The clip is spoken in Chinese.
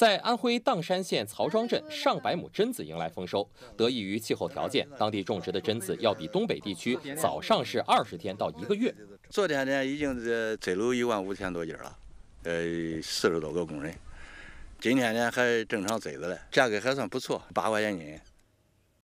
在安徽砀山县曹庄镇，上百亩榛子迎来丰收。得益于气候条件，当地种植的榛子要比东北地区早上市二十天到一个月。昨天呢，已经这摘了一万五千多斤了，呃，四十多个工人。今天呢，还正常摘着嘞，价格还算不错，八块钱斤。